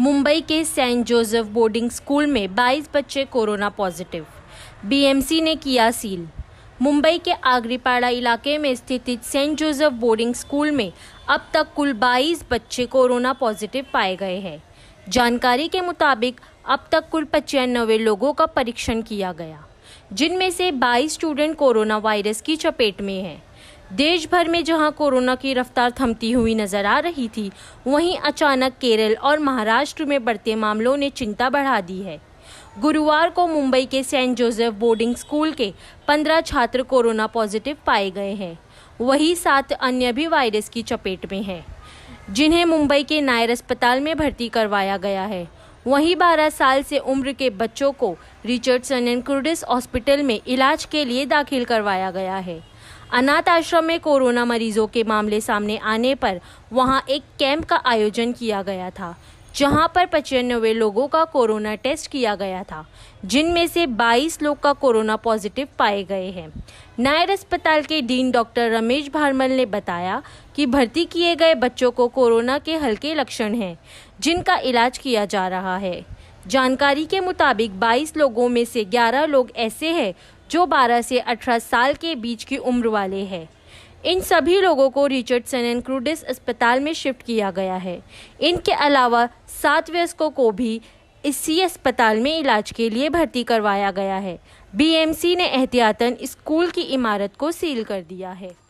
मुंबई के Saint Joseph boarding school में 22 बच्चे कोरोना पॉजिटिव बीएमसी ने किया सील मुंबई के आगरीपाड़ा इलाके में स्थित सेंट जोसेफ बोर्डिंग स्कूल में अब तक कुल 22 बच्चे कोरोना पॉजिटिव पाए गए हैं जानकारी के मुताबिक अब तक कुल पचानवे लोगों का परीक्षण किया गया जिनमें से 22 स्टूडेंट कोरोना वायरस की चपेट में हैं देश भर में जहां कोरोना की रफ्तार थमती हुई नजर आ रही थी वहीं अचानक केरल और महाराष्ट्र में बढ़ते मामलों ने चिंता बढ़ा दी है गुरुवार को मुंबई के सेंट जोसेफ बोर्डिंग स्कूल के 15 छात्र कोरोना पॉजिटिव पाए गए हैं वही सात अन्य भी वायरस की चपेट में हैं जिन्हें मुंबई के नायर अस्पताल में भर्ती करवाया गया है वहीं 12 साल से उम्र के बच्चों को रिचर्डसन एंड क्रूडिस हॉस्पिटल में इलाज के लिए दाखिल करवाया गया है अनाथ आश्रम में कोरोना मरीजों के मामले सामने आने पर वहां एक कैंप का आयोजन किया गया था जहां पर पचानवे लोगों का कोरोना टेस्ट किया गया था जिनमें से 22 लोग का कोरोना पॉजिटिव पाए गए हैं नायर अस्पताल के डीन डॉक्टर रमेश भारमल ने बताया कि भर्ती किए गए बच्चों को कोरोना के हल्के लक्षण हैं जिनका इलाज किया जा रहा है जानकारी के मुताबिक 22 लोगों में से 11 लोग ऐसे हैं जो 12 से 18 साल के बीच की उम्र वाले हैं इन सभी लोगों को रिचर्डसन एंड क्रूडिस अस्पताल में शिफ्ट किया गया है इनके अलावा सात वयस्कों को भी इसी अस्पताल में इलाज के लिए भर्ती करवाया गया है बीएमसी ने एहतियातन स्कूल की इमारत को सील कर दिया है